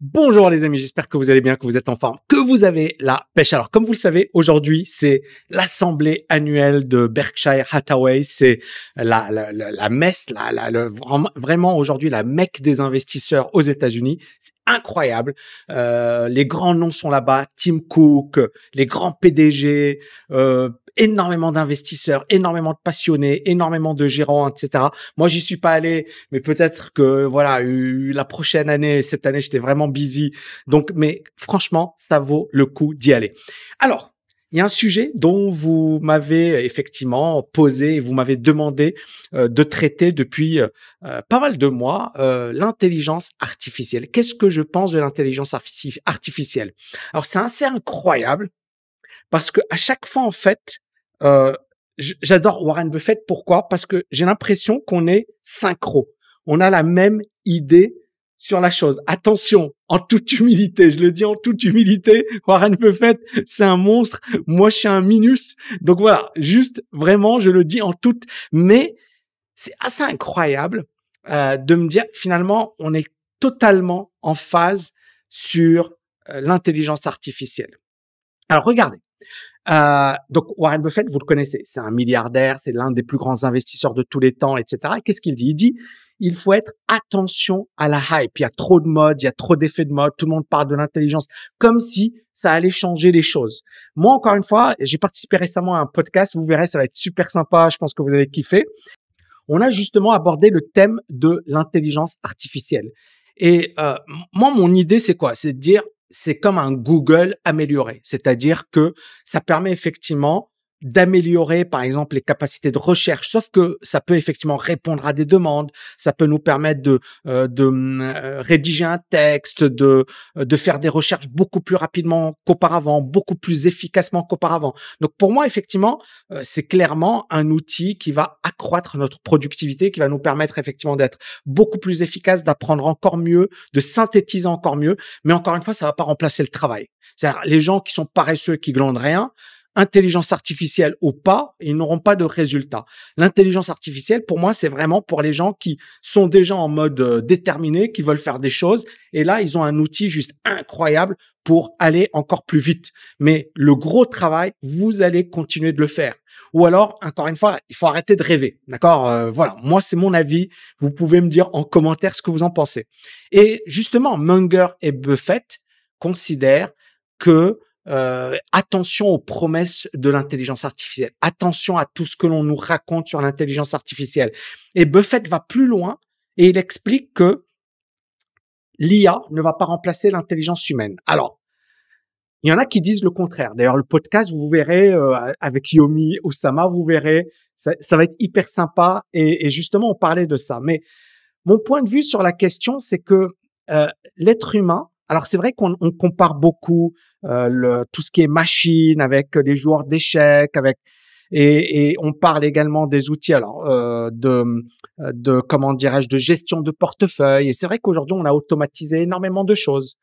Bonjour les amis, j'espère que vous allez bien, que vous êtes en forme, que vous avez la pêche. Alors comme vous le savez, aujourd'hui c'est l'assemblée annuelle de Berkshire Hathaway, c'est la, la, la, messe, la, le, vraiment aujourd'hui la mecque des investisseurs aux États-Unis. C'est incroyable. Euh, les grands noms sont là-bas, Tim Cook, les grands PDG, euh, énormément d'investisseurs, énormément de passionnés, énormément de gérants, etc. Moi, j'y suis pas allé, mais peut-être que voilà, la prochaine année, cette année, j'étais vraiment busy. Donc, mais franchement, ça vaut le coup d'y aller. Alors. Il y a un sujet dont vous m'avez effectivement posé, vous m'avez demandé euh, de traiter depuis euh, euh, pas mal de mois, l'intelligence artificielle. Qu'est-ce que je pense de l'intelligence artificielle Alors c'est assez incroyable parce que à chaque fois en fait, euh, j'adore Warren Buffett. Pourquoi Parce que j'ai l'impression qu'on est synchro. On a la même idée sur la chose. Attention, en toute humilité, je le dis en toute humilité, Warren Buffett, c'est un monstre. Moi, je suis un minus. Donc voilà, juste vraiment, je le dis en toute. Mais c'est assez incroyable euh, de me dire finalement, on est totalement en phase sur euh, l'intelligence artificielle. Alors regardez, euh, donc Warren Buffett, vous le connaissez, c'est un milliardaire, c'est l'un des plus grands investisseurs de tous les temps, etc. qu'est-ce qu'il dit Il dit il faut être attention à la hype. Il y a trop de mode, il y a trop d'effets de mode, tout le monde parle de l'intelligence, comme si ça allait changer les choses. Moi, encore une fois, j'ai participé récemment à un podcast, vous verrez, ça va être super sympa, je pense que vous allez kiffer. On a justement abordé le thème de l'intelligence artificielle. Et euh, moi, mon idée, c'est quoi C'est de dire, c'est comme un Google amélioré, c'est-à-dire que ça permet effectivement d'améliorer, par exemple, les capacités de recherche. Sauf que ça peut effectivement répondre à des demandes, ça peut nous permettre de, euh, de hum, euh, rédiger un texte, de, euh, de faire des recherches beaucoup plus rapidement qu'auparavant, beaucoup plus efficacement qu'auparavant. Donc pour moi, effectivement, c'est clairement un outil qui va accroître notre productivité, qui va nous permettre effectivement d'être beaucoup plus efficace, d'apprendre encore mieux, de synthétiser encore mieux. Mais encore une fois, ça va pas remplacer le travail. C'est-à-dire les gens qui sont paresseux, qui glandent rien, intelligence artificielle ou pas, ils n'auront pas de résultat. L'intelligence artificielle, pour moi, c'est vraiment pour les gens qui sont déjà en mode euh, déterminé, qui veulent faire des choses. Et là, ils ont un outil juste incroyable pour aller encore plus vite. Mais le gros travail, vous allez continuer de le faire. Ou alors, encore une fois, il faut arrêter de rêver. D'accord euh, Voilà, moi, c'est mon avis. Vous pouvez me dire en commentaire ce que vous en pensez. Et justement, Munger et Buffett considèrent que euh, attention aux promesses de l'intelligence artificielle, attention à tout ce que l'on nous raconte sur l'intelligence artificielle. Et Buffett va plus loin et il explique que l'IA ne va pas remplacer l'intelligence humaine. Alors, il y en a qui disent le contraire. D'ailleurs, le podcast, vous verrez euh, avec Yomi Osama, vous verrez, ça, ça va être hyper sympa. Et, justement, on parlait de ça. Mais mon point de vue sur la question, c'est que euh, l'être humain alors c'est vrai qu'on compare beaucoup euh, le, tout ce qui est machine avec euh, les joueurs d'échecs, avec et, on parle également des outils alors euh, de de comment dirais-je de gestion de portefeuille. Et c'est vrai qu'aujourd'hui on a automatisé énormément de choses.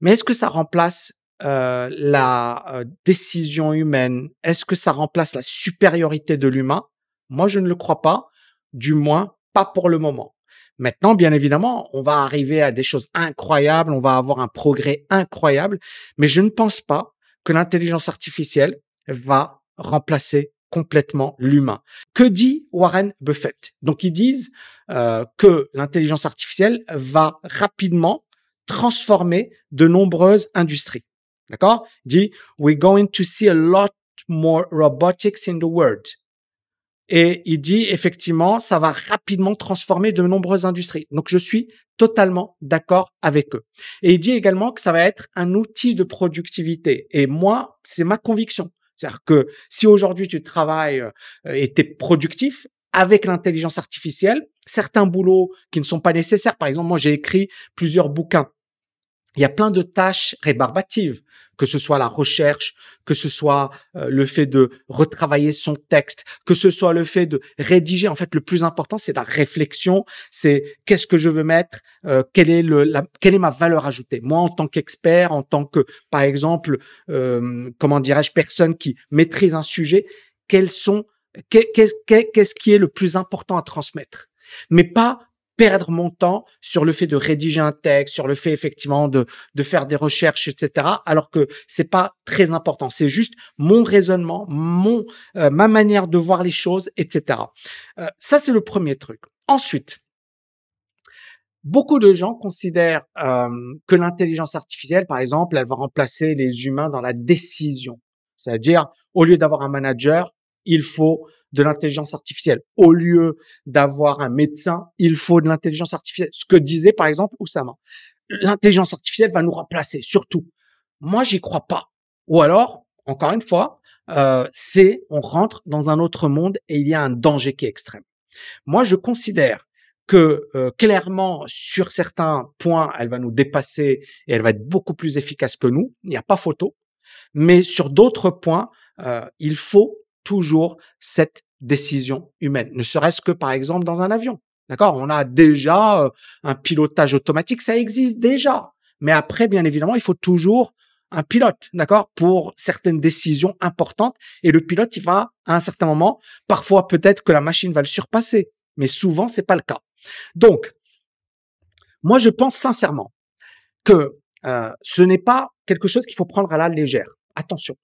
Mais est-ce que ça remplace la décision humaine Est-ce que ça remplace la supériorité de l'humain Moi je ne le crois pas, du moins pas pour le moment. Maintenant, bien évidemment, on va arriver à des choses incroyables, on va avoir un progrès incroyable, mais je ne pense pas que l'intelligence artificielle va remplacer complètement l'humain. Que dit Warren Buffett Donc ils disent euh, que l'intelligence artificielle va rapidement transformer de nombreuses industries. D'accord Dit we're going to see a lot more robotics in the world. Et il dit, effectivement, ça va rapidement transformer de nombreuses industries. Donc, je suis totalement d'accord avec eux. Et il dit également que ça va être un outil de productivité. Et moi, c'est ma conviction. C'est-à-dire que si aujourd'hui tu travailles euh, et tu es productif, avec l'intelligence artificielle, certains boulots qui ne sont pas nécessaires. Par exemple, moi, j'ai écrit plusieurs bouquins. Il y a plein de tâches rébarbatives que ce soit la recherche, que ce soit euh, le fait de retravailler son texte, que ce soit le fait de rédiger. En fait, le plus important, c'est la réflexion, c'est qu'est-ce que je veux mettre, euh, quelle, est le, quelle est ma valeur ajoutée. Moi, en tant qu'expert, en tant que, par exemple, euh, comment dirais-je, personne qui maîtrise un sujet, quels sont, qu'est-ce qui est le plus important à transmettre mais pas perdre mon temps sur le fait de rédiger un texte, sur le fait effectivement de, de faire des recherches, etc. Alors que c'est pas très important. C'est juste mon raisonnement, mon euh, ma manière de voir les choses, etc. Euh, ça c'est le premier truc. Ensuite, beaucoup de gens considèrent euh, que l'intelligence artificielle, par exemple, elle va remplacer les humains dans la décision. C'est-à-dire, au lieu d'avoir un manager, il faut de l'intelligence artificielle. Au lieu d'avoir un médecin, il faut de l'intelligence artificielle. Ce que disait par exemple Oussama. L'intelligence artificielle va nous remplacer, surtout. Moi, j'y crois pas. Ou alors, encore une fois, euh, c'est on rentre dans un autre monde et il y a un danger qui est extrême. Moi, je considère que euh, clairement sur certains points, elle va nous dépasser et elle va être beaucoup plus efficace que nous. Il n'y a pas photo. Mais sur d'autres points, euh, il faut toujours cette décision humaine, ne serait-ce que par exemple dans un avion. D'accord On a déjà euh, un pilotage automatique, ça existe déjà. Mais après, bien évidemment, il faut toujours un pilote, d'accord, pour certaines décisions importantes. Et le pilote, il va à un certain moment, parfois peut-être que la machine va le surpasser, mais souvent c'est pas le cas. Donc, moi, je pense sincèrement que euh, ce n'est pas quelque chose qu'il faut prendre à la légère. Attention,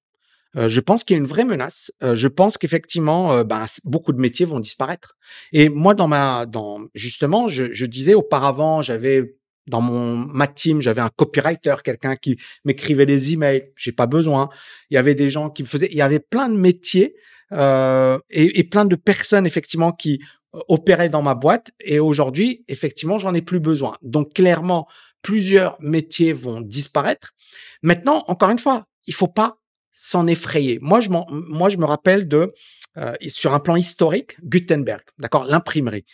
euh, je pense qu'il y a une vraie menace. Euh, je pense qu'effectivement, euh, ben, beaucoup de métiers vont disparaître. Et moi, dans ma, dans justement, je, disais auparavant, j'avais dans mon ma team, j'avais un copywriter, quelqu'un qui m'écrivait les emails. J'ai pas besoin. Il y avait des gens qui me faisaient. Il y avait plein de métiers et, et plein de personnes effectivement qui opéraient dans ma boîte. Et aujourd'hui, effectivement, j'en ai plus besoin. Donc clairement, plusieurs métiers vont disparaître. Maintenant, encore une fois, il faut pas s'en effrayer. Moi, je, moi, je me rappelle de, euh, sur un plan historique, Gutenberg, d'accord, l'imprimerie.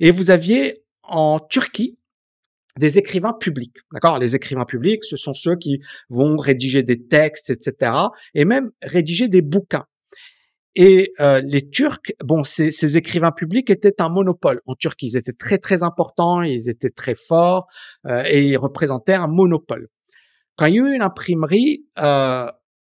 Et vous aviez en Turquie des écrivains publics, d'accord Les écrivains publics, ce sont ceux qui vont rédiger des textes, etc., et même rédiger des bouquins. Et euh, les Turcs, bon, ces, ces, écrivains publics étaient un monopole en Turquie. Ils étaient très très importants, ils étaient très forts euh, et ils représentaient un monopole. Quand il y a eu une imprimerie, euh,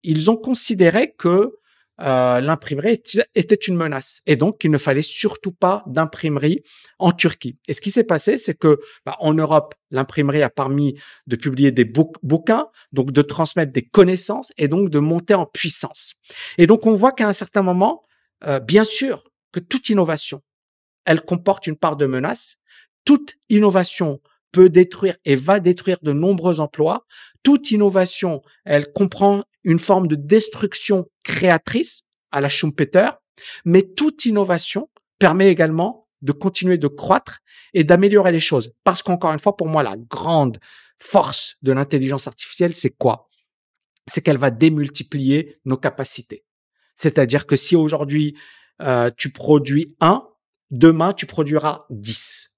ils ont considéré que euh, l'imprimerie était une menace et donc qu'il ne fallait surtout pas d'imprimerie en Turquie. Et ce qui s'est passé, c'est que bah, en Europe, l'imprimerie a permis de publier des bouquins, donc de transmettre des connaissances et donc de monter en puissance. Et donc on voit qu'à un certain moment, euh, bien sûr que toute innovation, elle comporte une part de menace. Toute innovation peut détruire et va détruire de nombreux emplois. Toute innovation, elle comprend une forme de destruction créatrice à la Schumpeter, mais toute innovation permet également de continuer de croître et d'améliorer les choses. Parce qu'encore une fois, pour moi, la grande force de l'intelligence artificielle, c'est quoi C'est qu'elle va démultiplier nos capacités. C'est-à-dire que si aujourd'hui euh, tu produis un, demain tu produiras dix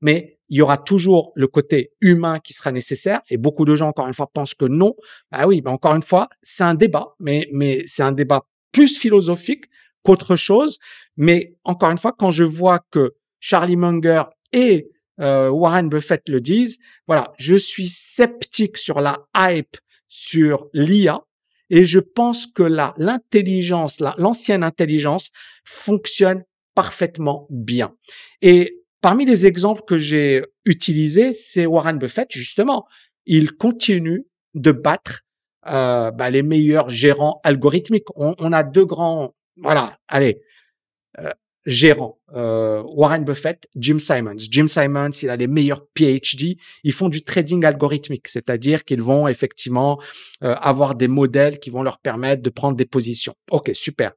mais il y aura toujours le côté humain qui sera nécessaire. Et beaucoup de gens, encore une fois, pensent que non. Ah oui, mais encore une fois, c'est un débat, mais, mais c'est un débat plus philosophique qu'autre chose. Mais encore une fois, quand je vois que Charlie Munger et euh, Warren Buffett le disent, voilà, je suis sceptique sur la hype sur l'IA et je pense que là, l'intelligence, l'ancienne intelligence fonctionne parfaitement bien. Et Parmi les exemples que j'ai utilisés, c'est Warren Buffett, justement. Il continue de battre euh, bah, les meilleurs gérants algorithmiques. On, a deux grands, voilà, allez, euh, gérants. Euh, Warren Buffett, Jim Simons. Jim Simons, il a les meilleurs PhD. Ils font du trading algorithmique, c'est-à-dire qu'ils vont effectivement avoir des modèles qui vont leur permettre de prendre des positions. Ok, super.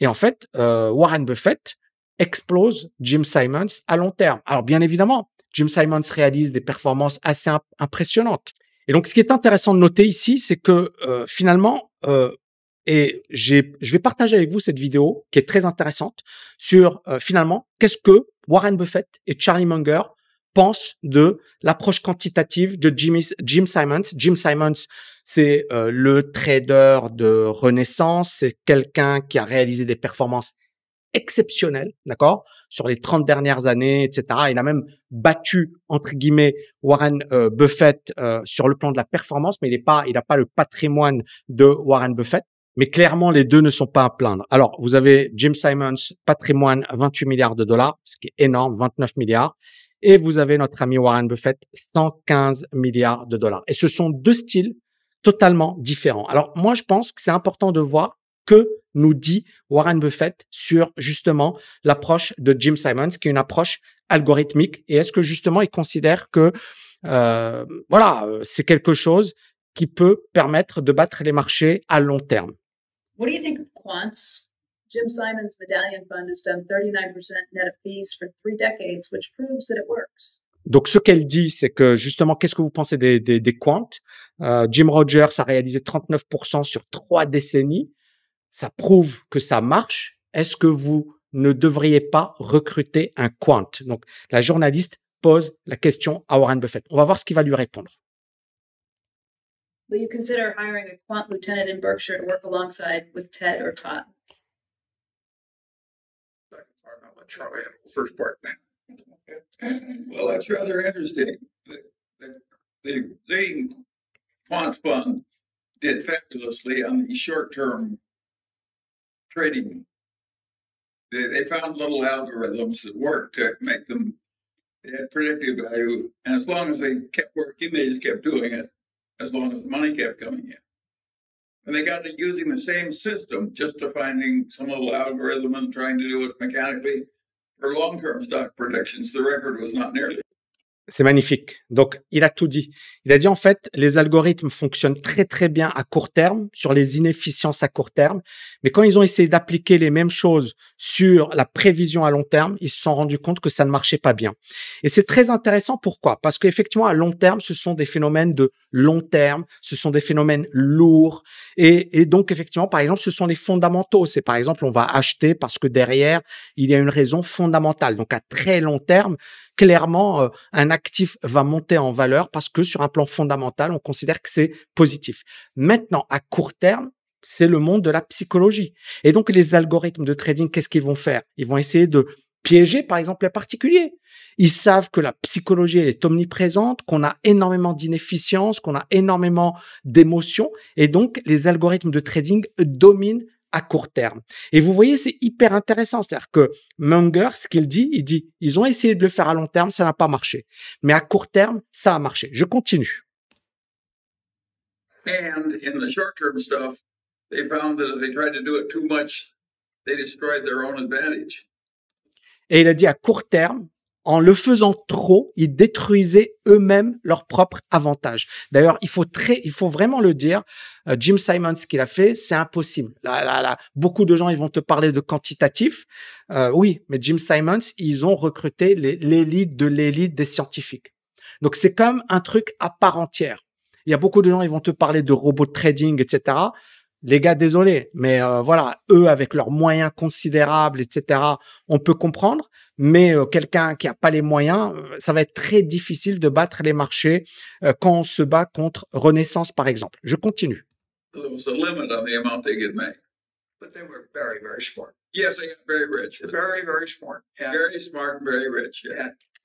Et en fait, Warren Buffett, explose Jim Simons à long terme. Alors bien évidemment, Jim Simons réalise des performances assez impressionnantes. Et donc ce qui est intéressant de noter ici, c'est que euh, finalement, euh, et je vais partager avec vous cette vidéo qui est très intéressante sur euh, finalement qu'est-ce que Warren Buffett et Charlie Munger pensent de l'approche quantitative de Jimmy, Jim Simons. Jim Simons, c'est euh, le trader de renaissance, c'est quelqu'un qui a réalisé des performances exceptionnel, d'accord, sur les 30 dernières années, etc. Il a même battu entre guillemets Warren euh, Buffett euh, sur le plan de la performance, mais il n'est pas, il n'a pas le patrimoine de Warren Buffett. Mais clairement, les deux ne sont pas à plaindre. Alors, vous avez Jim Simons, patrimoine 28 milliards de dollars, ce qui est énorme, 29 milliards. Et vous avez notre ami Warren Buffett, 115 milliards de dollars. Et ce sont deux styles totalement différents. Alors, moi, je pense que c'est important de voir que nous dit Warren Buffett sur justement l'approche de Jim Simons, qui est une approche algorithmique. Et est-ce que justement il considère que euh, voilà, euh, c'est quelque chose qui peut permettre de battre les marchés à long terme. Donc, ce qu'elle dit, c'est que justement, qu'est-ce que vous pensez des, des, des quants euh, Jim Rogers a réalisé 39% sur trois décennies ça prouve que ça marche, est-ce que vous ne devriez pas recruter un quant Donc, la journaliste pose la question à Warren Buffett. On va voir ce qu'il va lui répondre. Will you consider hiring a quant lieutenant in Berkshire to work alongside with Ted or Todd? Charlie handle the first part. well, that's rather interesting. The, the, the Quant Fund did fabulously on the short term trading. They, they found little algorithms that worked to make them, they had predictive value. And as long as they kept working, they just kept doing it, as long as the money kept coming in. And they got to using the same system, just to finding some little algorithm and trying to do it mechanically. For long-term stock predictions, the record was not nearly C'est magnifique. Donc, il a tout dit. Il a dit, en fait, les algorithmes fonctionnent très, très bien à court terme, sur les inefficiences à court terme, mais quand ils ont essayé d'appliquer les mêmes choses sur la prévision à long terme, ils se sont rendus compte que ça ne marchait pas bien. Et c'est très intéressant. Pourquoi Parce qu'effectivement, à long terme, ce sont des phénomènes de long terme, ce sont des phénomènes lourds. Et, donc, effectivement, par exemple, ce sont les fondamentaux. C'est par exemple, on va acheter parce que derrière, il y a une raison fondamentale. Donc, à très long terme, clairement, euh, un actif va monter en valeur parce que sur un plan fondamental, on considère que c'est positif. Maintenant, à court terme, c'est le monde de la psychologie. Et donc les algorithmes de trading, qu'est-ce qu'ils vont faire Ils vont essayer de piéger par exemple les particuliers. Ils savent que la psychologie elle est omniprésente, qu'on a énormément d'inefficience, qu'on a énormément d'émotions, et donc les algorithmes de trading dominent à court terme. Et vous voyez, c'est hyper intéressant. C'est-à-dire que Munger, ce qu'il dit, il dit, ils ont essayé de le faire à long terme, ça n'a pas marché. Mais à court terme, ça a marché. Je continue. And in the short term et il a dit à court terme, en le faisant trop, ils détruisaient eux-mêmes leur propre avantage. D'ailleurs, il faut très, il faut vraiment le dire. Euh, Jim Simons, ce qu'il a fait, c'est impossible. Là, là, là, beaucoup de gens, ils vont te parler de quantitatif. Euh, oui, mais Jim Simons, ils ont recruté l'élite de l'élite des scientifiques. Donc, c'est comme un truc à part entière. Il y a beaucoup de gens, ils vont te parler de robot trading, etc les gars, désolé, mais euh, voilà, eux, avec leurs moyens considérables, etc., on peut comprendre, mais euh, quelqu'un qui n'a pas les moyens, euh, ça va être très difficile de battre les marchés quand on se bat contre Renaissance, par exemple. Je continue.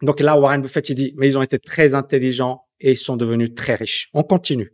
Donc là, Warren Buffett, il dit, mais ils ont été très intelligents et ils sont devenus très riches. On continue.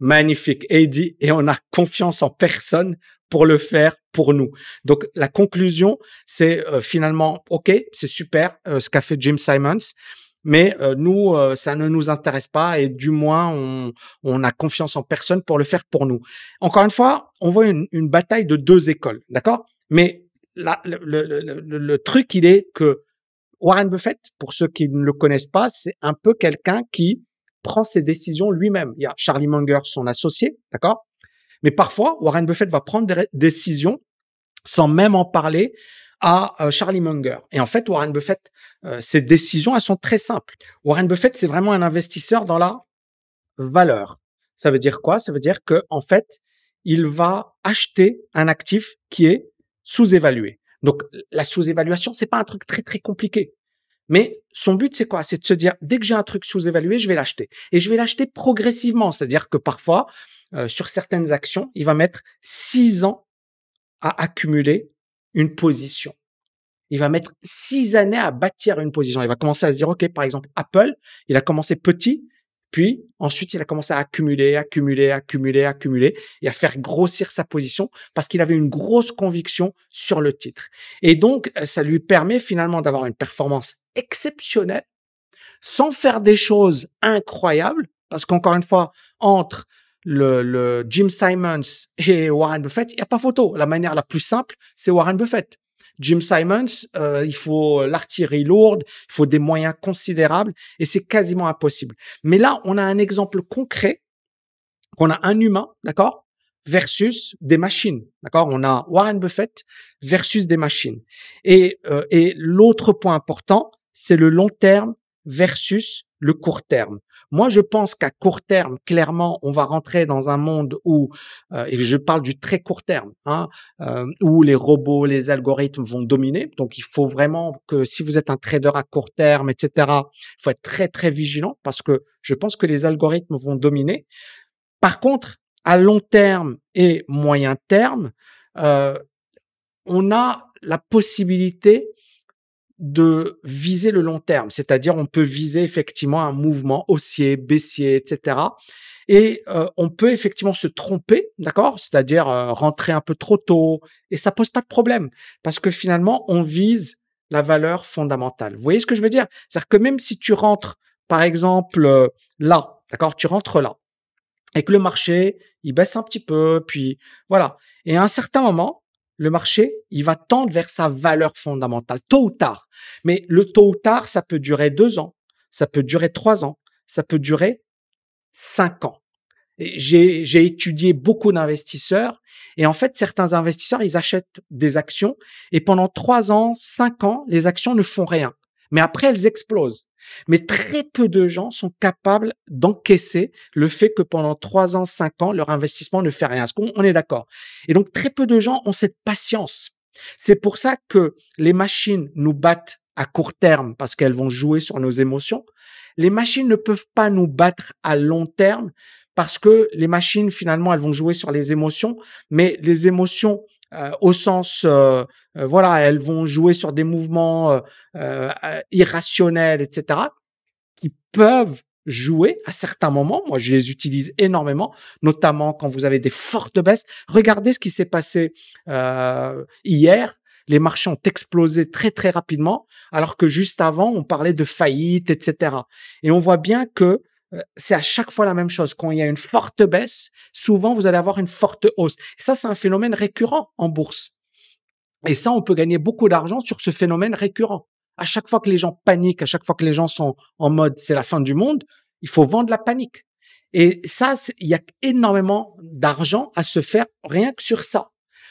magnifique, dit « et on a confiance en personne pour le faire pour nous. Donc la conclusion, c'est euh, finalement, ok, c'est super euh, ce qu'a fait Jim Simons, mais euh, nous, ça ne nous intéresse pas et du moins, on, on, a confiance en personne pour le faire pour nous. Encore une fois, on voit une, bataille de deux écoles, d'accord Mais le, le, truc, il est que Warren Buffett, pour ceux qui ne le connaissent pas, c'est un peu quelqu'un qui prend ses décisions lui-même. Il y a Charlie Munger, son associé, d'accord Mais parfois, Warren Buffett va prendre des décisions sans même en parler à euh, Charlie Munger. Et en fait, Warren Buffett, euh, ses décisions, elles sont très simples. Warren Buffett, c'est vraiment un investisseur dans la valeur. Ça veut dire quoi Ça veut dire que en fait, il va acheter un actif qui est sous-évalué. Donc la sous-évaluation, c'est pas un truc très très compliqué. Mais son but, c'est quoi C'est de se dire, dès que j'ai un truc sous-évalué, je vais l'acheter. Et je vais l'acheter progressivement. C'est-à-dire que parfois, euh, sur certaines actions, il va mettre six ans à accumuler une position. Il va mettre six années à bâtir une position. Il va commencer à se dire, OK, par exemple, Apple, il a commencé petit, puis ensuite, il a commencé à accumuler, accumuler, accumuler, accumuler, et à faire grossir sa position parce qu'il avait une grosse conviction sur le titre. Et donc, euh, ça lui permet finalement d'avoir une performance exceptionnel, sans faire des choses incroyables, parce qu'encore une fois, entre le, Jim Simons et Warren Buffett, il n'y a pas photo. La manière la plus simple, c'est Warren Buffett. Jim Simons, euh, il faut l'artillerie lourde, il faut des moyens considérables et c'est quasiment impossible. Mais là, on a un exemple concret qu'on a un humain, d'accord, versus des machines, d'accord. On a Warren Buffett versus des machines. Et, euh, et l'autre point important, c'est le long terme versus le court terme. Moi, je pense qu'à court terme, clairement, on va rentrer dans un monde où, euh, et je parle du très court terme, hein, euh, où les robots, les algorithmes vont dominer. Donc, il faut vraiment que si vous êtes un trader à court terme, etc., il faut être très, très vigilant parce que je pense que les algorithmes vont dominer. Par contre, à long terme et moyen terme, euh, on a la possibilité de viser le long terme, c'est-à-dire on peut viser effectivement un mouvement haussier, baissier, etc. Et euh, on peut effectivement se tromper, d'accord C'est-à-dire euh, rentrer un peu trop tôt, et ça pose pas de problème, parce que finalement on vise la valeur fondamentale. Vous voyez ce que je veux dire C'est-à-dire que même si tu rentres, par exemple, euh, là, d'accord Tu rentres là, et que le marché, il baisse un petit peu, puis voilà. Et à un certain moment, le marché, il va tendre vers sa valeur fondamentale, tôt ou tard. Mais le tôt ou tard, ça peut durer deux ans, ça peut durer trois ans, ça peut durer cinq ans. J'ai étudié beaucoup d'investisseurs et en fait, certains investisseurs, ils achètent des actions et pendant trois ans, cinq ans, les actions ne font rien. Mais après, elles explosent. Mais très peu de gens sont capables d'encaisser le fait que pendant trois ans, cinq ans, leur investissement ne fait rien. On est d'accord? Et donc, très peu de gens ont cette patience. C'est pour ça que les machines nous battent à court terme parce qu'elles vont jouer sur nos émotions. Les machines ne peuvent pas nous battre à long terme parce que les machines, finalement, elles vont jouer sur les émotions, mais les émotions euh, au sens euh, euh, voilà, elles vont jouer sur des mouvements euh, euh, irrationnels, etc., qui peuvent jouer à certains moments. Moi, je les utilise énormément, notamment quand vous avez des fortes baisses. Regardez ce qui s'est passé hier les marchés ont explosé très très rapidement, alors que juste avant, on parlait de faillite, etc. Et on voit bien que c'est à chaque fois la même chose. Quand il y a une forte baisse, souvent vous allez avoir une forte hausse. ça, c'est un phénomène récurrent en bourse. Et ça, on peut gagner beaucoup d'argent sur ce phénomène récurrent. À chaque fois que les gens paniquent, à chaque fois que les gens sont en mode c'est la fin du monde, il faut vendre la panique. Et ça, il y a énormément d'argent à se faire rien que sur ça.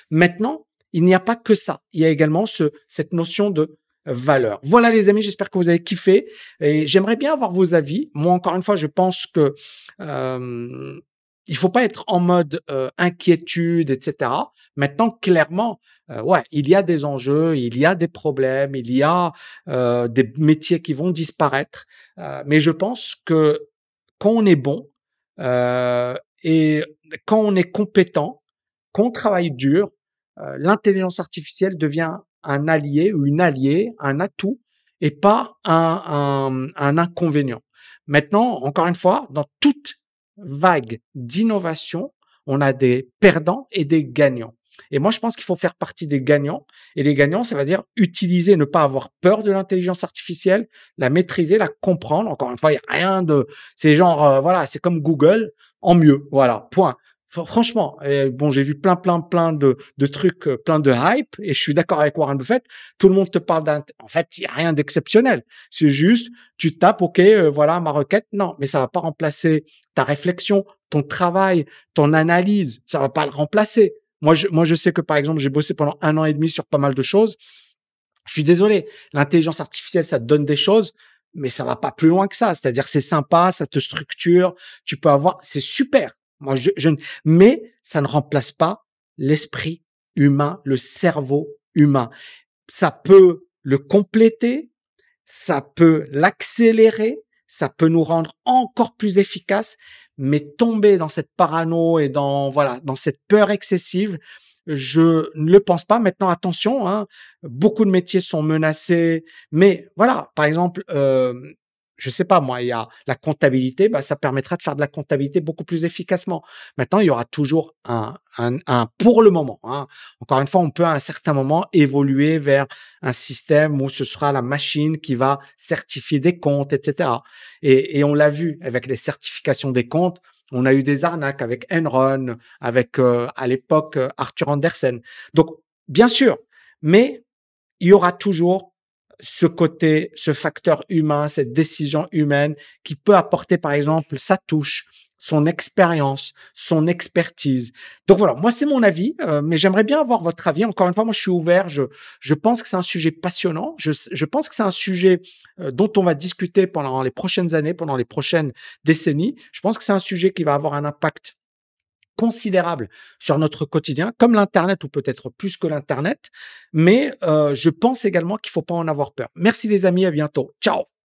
Maintenant, il n'y a pas que ça. Il y a également ce, cette notion de valeur. Voilà les amis, j'espère que vous avez kiffé et j'aimerais bien avoir vos avis. Moi, encore une fois, je pense que euh, il faut pas être en mode euh, inquiétude, etc. Maintenant, clairement, euh, ouais, il y a des enjeux, il y a des problèmes, il y a euh, des métiers qui vont disparaître. Euh, mais je pense que quand on est bon et quand on est compétent, qu'on travaille dur, l'intelligence artificielle devient un allié ou une alliée, un atout et pas un inconvénient. Maintenant, encore une fois, dans toute vague d'innovation, on a des perdants et des gagnants. Et moi, je pense qu'il faut faire partie des gagnants. Et les gagnants, ça veut dire utiliser, ne pas avoir peur de l'intelligence artificielle, la maîtriser, la comprendre. Encore une fois, il n'y a rien de, c'est genre, euh, voilà, c'est comme Google en mieux. Voilà. Point. Franchement, bon, j'ai vu plein, plein, plein de, trucs, euh, plein de hype, et je suis d'accord avec Warren Buffett. Tout le monde te parle d'un, en fait, il n'y a rien d'exceptionnel. C'est juste, tu tapes, ok, euh, voilà ma requête. Non, mais ça va pas remplacer ta réflexion, ton travail, ton analyse. Ça va pas le remplacer. Moi, je, moi, je sais que par exemple, j'ai bossé pendant un an et demi sur pas mal de choses. Je suis désolé, l'intelligence artificielle, ça te donne des choses, mais ça va pas plus loin que ça. C'est-à-dire, c'est sympa, ça te structure, tu peux avoir, c'est super. Moi, je, mais ça ne remplace pas l'esprit humain, le cerveau humain. Ça peut le compléter, ça peut l'accélérer, ça peut nous rendre encore plus efficaces, mais tomber dans cette parano et dans voilà dans cette peur excessive, je ne le pense pas. Maintenant, attention, hein, beaucoup de métiers sont menacés, mais voilà, par exemple, euh, je sais pas moi, il y a la comptabilité, bah, ça permettra de faire de la comptabilité beaucoup plus efficacement. Maintenant, il y aura toujours un, pour le moment. Hein. Encore une fois, on peut à un certain moment évoluer vers un système où ce sera la machine qui va certifier des comptes, etc. Et, on l'a vu avec les certifications des comptes. On a eu des arnaques avec Enron, avec euh, à l'époque euh, Arthur Andersen. Donc, bien sûr, mais il y aura toujours ce côté, ce facteur humain, cette décision humaine qui peut apporter, par exemple, sa touche, son expérience, son expertise. Donc voilà, moi c'est mon avis, euh, mais j'aimerais bien avoir votre avis. Encore une fois, moi je suis ouvert, je, je pense que c'est un sujet passionnant, je, je pense que c'est un sujet euh, dont on va discuter pendant les prochaines années, pendant les prochaines décennies. Je pense que c'est un sujet qui va avoir un impact considérable sur notre quotidien, comme l'Internet ou peut-être plus que l'Internet. Mais euh, je pense également qu'il ne faut pas en avoir peur. Merci les amis, à bientôt. Ciao